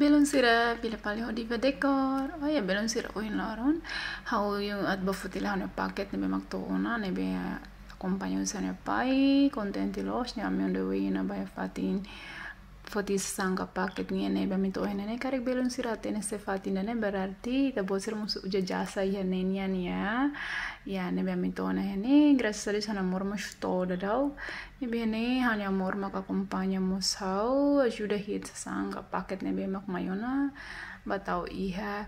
ಬೆಲೂನ್ ಸಿರ ಪಿಲಪಾಲಿ ಹೊಡಿವ ಡೆಕೋರ್ ಓಯ ಬೆಲೂನ್ ಸಿರ ಕುಯಿನ್ಲೋರನ್ ಹೌ ಯು ಅದ್ ಬಫುತಿಲ ಹನೆ ಪಾಕೆಟ್ ನೆಬೆ ಮಕ್ ತಗೋನ ನೆಬೆ acompañó un senepai contentilos ne amionde wina bai fatin foti sangka paket ngene ba minto enene karek belum sirat ene sefati nene berarti kita bosir musu uja jasa ya nenian ya ya ne ba minto enene gracias a Deus ana morma sto dadau ne bia ne hanya morma ka kompanya musau ajuda hit sangka paket ne bia mak mayona batau iha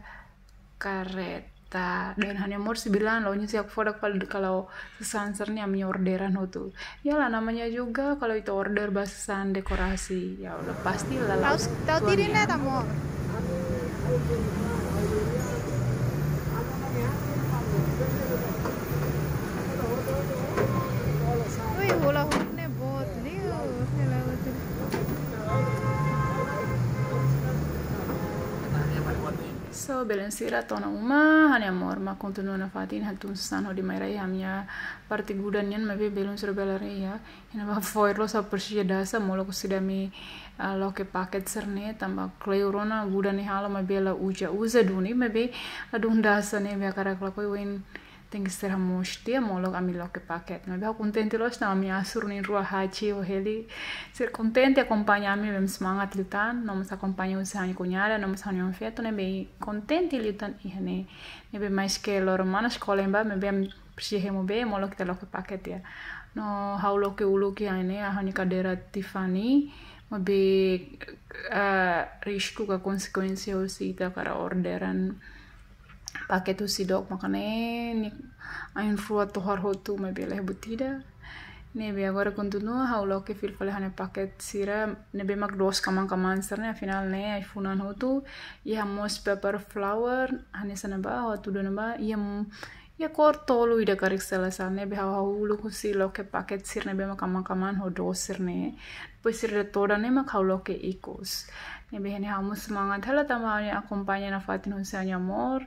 karet kita dan hanya mor sih bilang lo sih aku fodak kalau sesansernya mi orderan itu ya lah namanya juga kalau itu order basisan dekorasi ya udah pasti lah tahu Tahu tidak tamu so Belén na uma han jag morma kontinuerna fatin att in helt di och de mera i hamnya partigudanien mebi belum sudah ya ina ba foir lo sa persia dasa molo kusidami eh, lo ke paket serne tamba kleurona gudani hala mebela uja uza duni mabe adun dasa ne be akara klakoi win tengi seramo shtia molog ami lo que paket no bihau contente lo sta ami asur ni rua hachi o heli ser mi e acompañami um um bem smangat litan no mas akompanya un sani cuñada no mas ani un feto ne be contente e litan i e ne ne be mais que lo romana escola em ba me bem be molog te lo que paket ya no hau lo ulu ki ane ahani kadera Tiffany mo be uh, ah, risku ka konsekuensi o sita kara orderan paketu sidok makan ni ain tu har hotu me bele butida be agora continua haulo ke fil fale hane paket sira be mak dos kaman kaman ne final ne ai funan hotu ia mos pepper flower hane sana ba hotu dona ba ia ia kor tolu ida karik be nebe hau haulo si lo ke paket sir be mak kaman kaman ho dos ne pues sir toda ne mak haulo que ikos Nih, hane hamus semangat hala tamane akompanya nafatin Fatin Hussein mor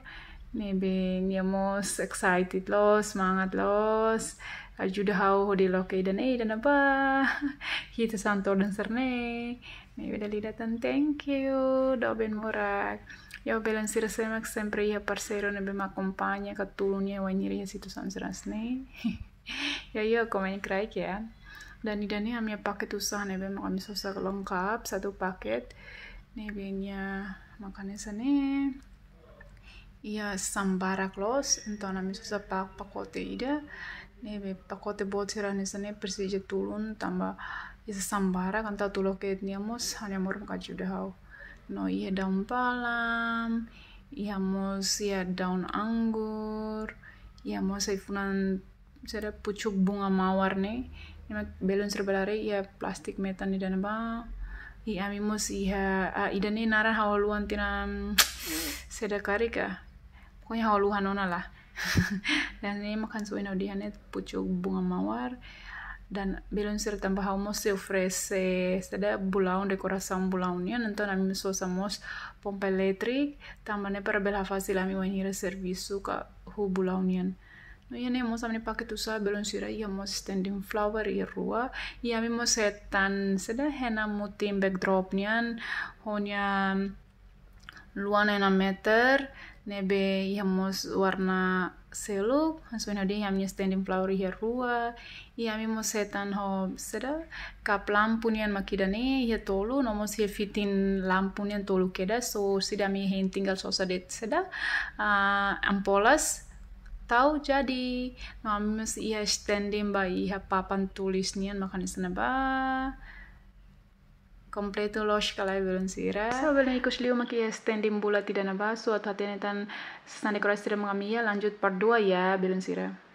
Maybe ni most excited los, semangat los. Ajuda hau hodi lo dan eh dan apa. Hita gitu, santor dan serne. Maybe dali datan thank you. Doben murak. Ya belan sirse mak sempre iya ya parcero не бе ма katulunya като луния ванирия си то Ya ya. Я я ya. Dan ida Dan ini amnya paket usah nih, ma kami sosok lengkap satu paket. Nih nya makannya sana ia sambara klos, então na mesa sa pak pakote ida ne be pakote bot sera ne sane persija tulun tamba sambara kan kanta tulo ke etniamos hanya mor kacu hau no ia e daun palam ia mos ia e daun anggur ia mos ifunan e sera pucuk bunga mawar ne ima belon serbalare ia plastik metan ni dana ba i amimos iya a idane nara hawaluan tina sedekari ka Pokoknya luhan nona lah. dan ini makan su inodihanet ya, pucuk bunga mawar dan belum sir tambah mos ya, se ofrece sada bulão decoração bulau ya, nian nanto nami so samos pompa tambah ne para belha fácil a mim venir servisu ka hu bulaunian no ia ne mos amni pake tusa belum sir ia mos standing flower i iya rua ia mim mos setan sada hena mutim backdrop nian honia luana na meter nebe mus warna seluk hanswen hode yam standing flower hier rua yam mus setan ho seda kap lampu nian makidane ya tolu nomos ia fitin lampu nian tolu keda so sida mi hen tinggal sosadet seda uh, ampolas tau jadi mus iya standing bayi, iya papan tulis nian makanya sana completo loh kalau belum sihra. So belum ikut sih lama kita ya standing bola tidak nabas. So hati-hati nanti sesudah kita sudah lanjut part dua ya belum sihra.